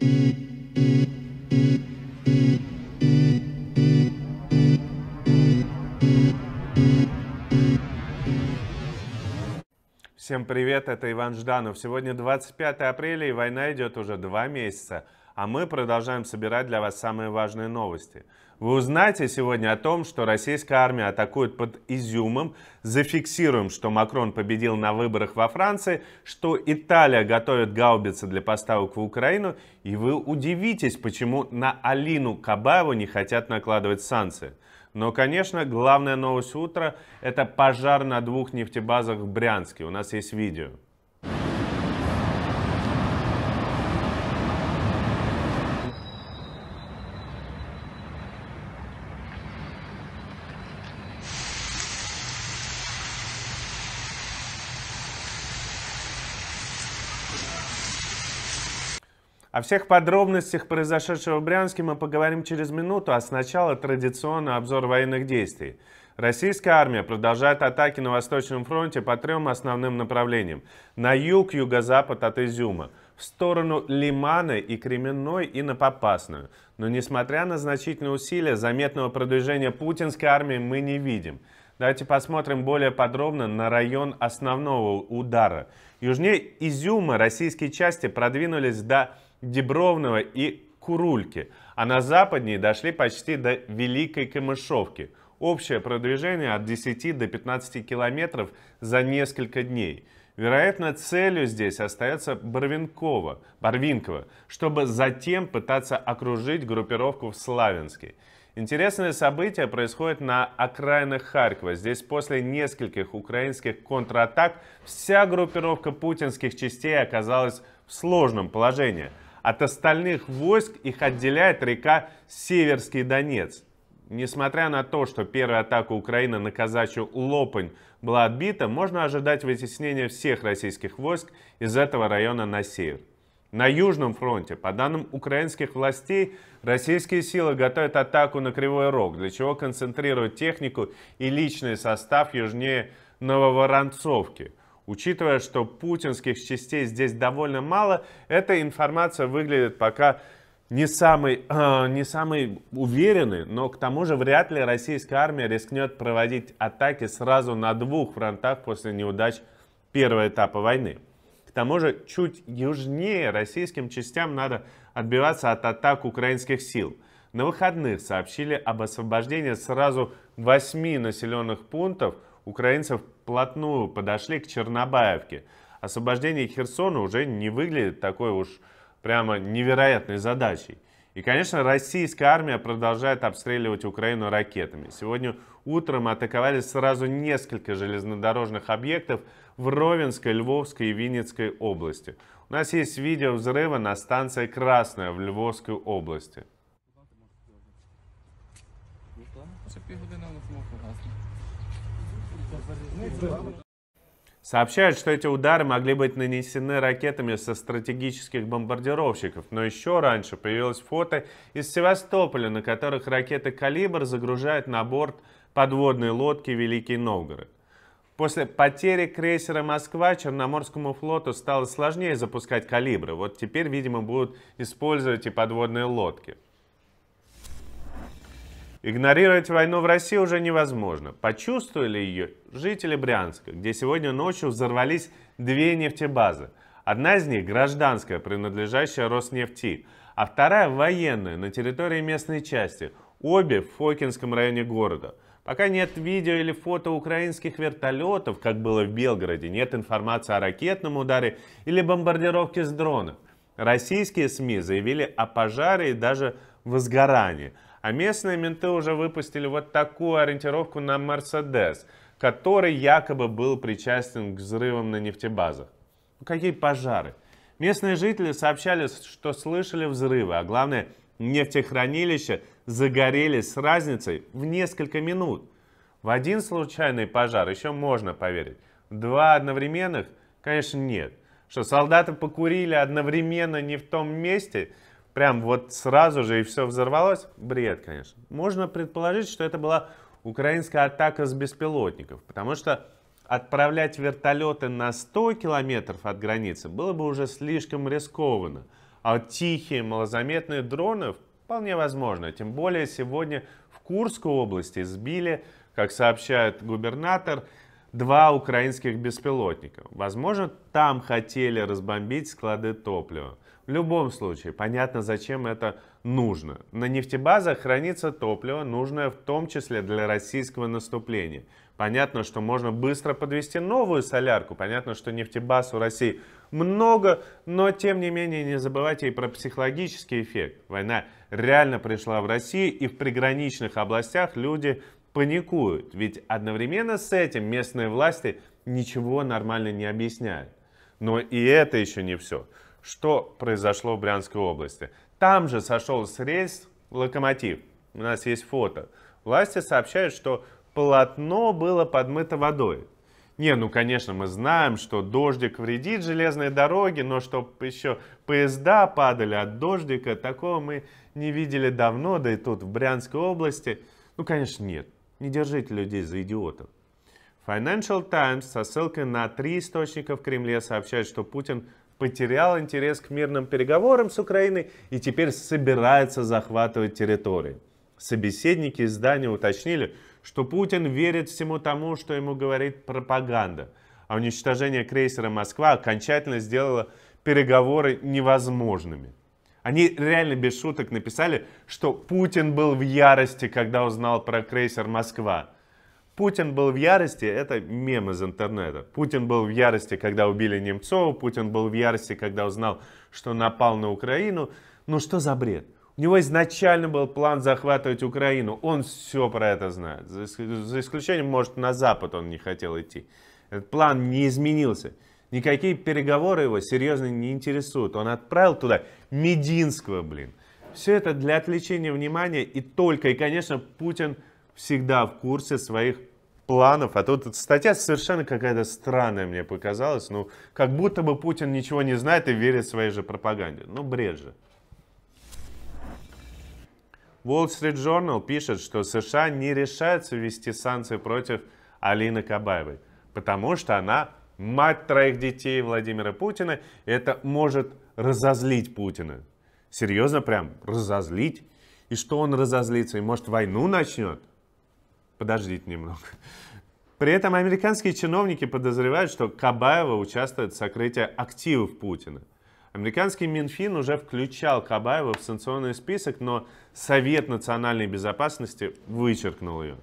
Всем привет, это Иван Жданов. Сегодня 25 апреля и война идет уже два месяца, а мы продолжаем собирать для вас самые важные новости – вы узнаете сегодня о том, что российская армия атакует под Изюмом, зафиксируем, что Макрон победил на выборах во Франции, что Италия готовит гаубицы для поставок в Украину, и вы удивитесь, почему на Алину Кабаеву не хотят накладывать санкции. Но, конечно, главная новость утра – это пожар на двух нефтебазах в Брянске. У нас есть видео. О всех подробностях произошедшего в Брянске мы поговорим через минуту, а сначала традиционный обзор военных действий. Российская армия продолжает атаки на Восточном фронте по трем основным направлениям. На юг, юго-запад от Изюма, в сторону Лимана и Кременной и на Попасную. Но несмотря на значительные усилия, заметного продвижения путинской армии мы не видим. Давайте посмотрим более подробно на район основного удара. Южнее Изюма российские части продвинулись до Дебровного и Курульки, а на западнее дошли почти до Великой Камышовки. Общее продвижение от 10 до 15 километров за несколько дней. Вероятно, целью здесь остается Барвинкова, Барвинкова, чтобы затем пытаться окружить группировку в Славянске. Интересное событие происходит на окраинах Харькова. Здесь после нескольких украинских контратак вся группировка путинских частей оказалась в сложном положении – от остальных войск их отделяет река Северский Донец. Несмотря на то, что первая атака Украины на казачью Лопань была отбита, можно ожидать вытеснения всех российских войск из этого района на север. На Южном фронте, по данным украинских властей, российские силы готовят атаку на Кривой Рог, для чего концентрируют технику и личный состав южнее Нововоронцовки – Учитывая, что путинских частей здесь довольно мало, эта информация выглядит пока не самый, э, а, не самый уверенный, но к тому же вряд ли российская армия рискнет проводить атаки сразу на двух фронтах после неудач первого этапа войны. К тому же чуть южнее российским частям надо отбиваться от атак украинских сил. На выходных сообщили об освобождении сразу восьми населенных пунктов украинцев вплотную подошли к Чернобаевке. Освобождение Херсона уже не выглядит такой уж прямо невероятной задачей. И, конечно, российская армия продолжает обстреливать Украину ракетами. Сегодня утром атаковали сразу несколько железнодорожных объектов в Ровенской, Львовской и Винницкой области. У нас есть видео взрыва на станции Красная в Львовской области. Ну, Сообщают, что эти удары могли быть нанесены ракетами со стратегических бомбардировщиков, но еще раньше появилось фото из Севастополя, на которых ракеты «Калибр» загружают на борт подводной лодки «Великий Новгород». После потери крейсера «Москва» Черноморскому флоту стало сложнее запускать «Калибры». Вот теперь, видимо, будут использовать и подводные лодки. Игнорировать войну в России уже невозможно. Почувствовали ее жители Брянска, где сегодня ночью взорвались две нефтебазы. Одна из них гражданская, принадлежащая Роснефти, а вторая военная, на территории местной части, обе в Фокинском районе города. Пока нет видео или фото украинских вертолетов, как было в Белгороде, нет информации о ракетном ударе или бомбардировке с дронов. Российские СМИ заявили о пожаре и даже возгорании – а местные менты уже выпустили вот такую ориентировку на Мерседес, который якобы был причастен к взрывам на нефтебазах. Ну, какие пожары? Местные жители сообщали, что слышали взрывы, а главное, нефтехранилища загорелись с разницей в несколько минут. В один случайный пожар еще можно поверить. Два одновременных, конечно, нет. Что солдаты покурили одновременно не в том месте – прям вот сразу же и все взорвалось. Бред, конечно. Можно предположить, что это была украинская атака с беспилотников, потому что отправлять вертолеты на 100 километров от границы было бы уже слишком рискованно. А тихие малозаметные дроны вполне возможно. Тем более сегодня в Курской области сбили, как сообщает губернатор, два украинских беспилотника. Возможно, там хотели разбомбить склады топлива. В любом случае, понятно, зачем это нужно. На нефтебазах хранится топливо, нужное в том числе для российского наступления. Понятно, что можно быстро подвести новую солярку. Понятно, что нефтебаз у России много, но тем не менее не забывайте и про психологический эффект. Война реально пришла в Россию и в приграничных областях люди паникуют, ведь одновременно с этим местные власти ничего нормально не объясняют. Но и это еще не все. Что произошло в Брянской области? Там же сошел с рельс локомотив. У нас есть фото. Власти сообщают, что полотно было подмыто водой. Не, ну конечно, мы знаем, что дождик вредит железной дороге, но чтобы еще поезда падали от дождика, такого мы не видели давно, да и тут в Брянской области. Ну, конечно, нет. Не держите людей за идиотов. Financial Times со ссылкой на три источника в Кремле сообщает, что Путин потерял интерес к мирным переговорам с Украиной и теперь собирается захватывать территории. Собеседники издания уточнили, что Путин верит всему тому, что ему говорит пропаганда, а уничтожение крейсера «Москва» окончательно сделало переговоры невозможными. Они реально без шуток написали, что Путин был в ярости, когда узнал про крейсер «Москва». Путин был в ярости, это мем из интернета. Путин был в ярости, когда убили Немцова, Путин был в ярости, когда узнал, что напал на Украину. Ну что за бред? У него изначально был план захватывать Украину. Он все про это знает. За исключением, может, на Запад он не хотел идти. Этот план не изменился. Никакие переговоры его серьезно не интересуют. Он отправил туда Мединского, блин. Все это для отвлечения внимания и только. И, конечно, Путин всегда в курсе своих планов. А тут статья совершенно какая-то странная мне показалась. Ну, как будто бы Путин ничего не знает и верит своей же пропаганде. Ну, бред же. Wall Street Journal пишет, что США не решаются ввести санкции против Алины Кабаевой, потому что она мать троих детей Владимира Путина, это может разозлить Путина. Серьезно прям, разозлить. И что он разозлится? И может войну начнет? Подождите немного. При этом американские чиновники подозревают, что Кабаева участвует в сокрытии активов Путина. Американский Минфин уже включал Кабаева в санкционный список, но Совет национальной безопасности вычеркнул ее.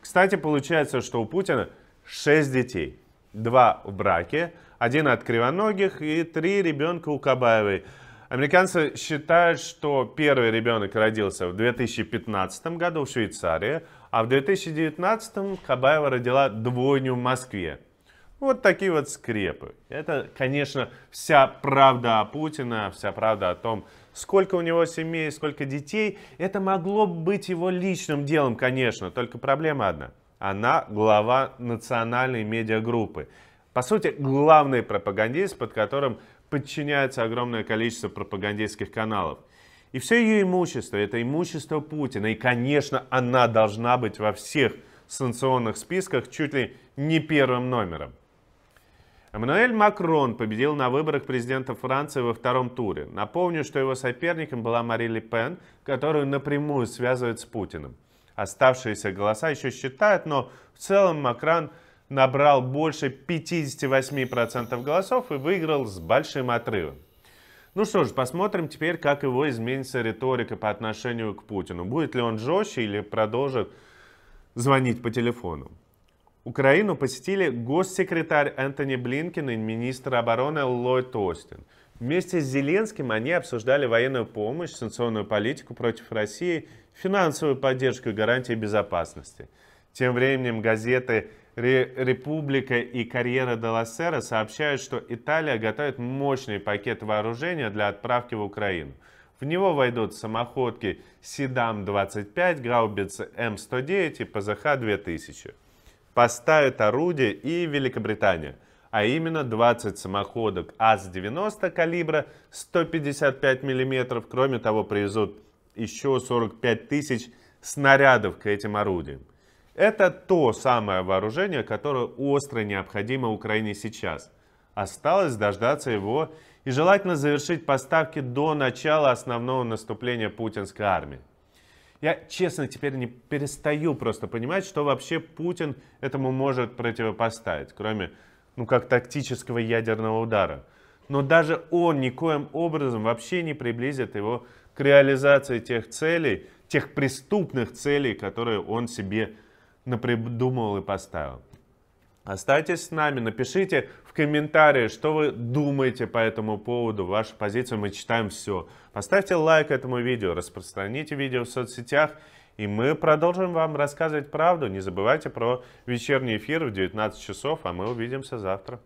Кстати, получается, что у Путина 6 детей – два в браке, один от кривоногих и три ребенка у Кабаевой. Американцы считают, что первый ребенок родился в 2015 году в Швейцарии, а в 2019 Кабаева родила двойню в Москве. Вот такие вот скрепы. Это, конечно, вся правда о Путине, вся правда о том, сколько у него семей, сколько детей. Это могло быть его личным делом, конечно, только проблема одна – она глава национальной медиагруппы. По сути, главный пропагандист, под которым подчиняется огромное количество пропагандистских каналов. И все ее имущество, это имущество Путина. И, конечно, она должна быть во всех санкционных списках чуть ли не первым номером. Эммануэль Макрон победил на выборах президента Франции во втором туре. Напомню, что его соперником была Мари Ле Пен, которую напрямую связывают с Путиным. Оставшиеся голоса еще считают, но в целом Макран набрал больше 58% голосов и выиграл с большим отрывом. Ну что ж, посмотрим теперь, как его изменится риторика по отношению к Путину. Будет ли он жестче или продолжит звонить по телефону? Украину посетили госсекретарь Энтони Блинкин и министр обороны Ллойд Остин. Вместе с Зеленским они обсуждали военную помощь, санкционную политику против России финансовую поддержку и гарантии безопасности. Тем временем газеты «Република» и «Карьера де сообщают, что Италия готовит мощный пакет вооружения для отправки в Украину. В него войдут самоходки Сидам-25, Гаубица М109 и ПЗХ-2000. Поставят орудие и Великобритания, а именно 20 самоходок АС-90 калибра 155 мм. Кроме того, привезут еще 45 тысяч снарядов к этим орудиям. Это то самое вооружение, которое остро необходимо Украине сейчас. Осталось дождаться его и желательно завершить поставки до начала основного наступления путинской армии. Я, честно, теперь не перестаю просто понимать, что вообще Путин этому может противопоставить, кроме, ну, как тактического ядерного удара. Но даже он никоим образом вообще не приблизит его к реализации тех целей, тех преступных целей, которые он себе напридумывал и поставил. Оставайтесь с нами, напишите в комментарии, что вы думаете по этому поводу, ваша позиция. мы читаем все. Поставьте лайк этому видео, распространите видео в соцсетях, и мы продолжим вам рассказывать правду. Не забывайте про вечерний эфир в 19 часов, а мы увидимся завтра.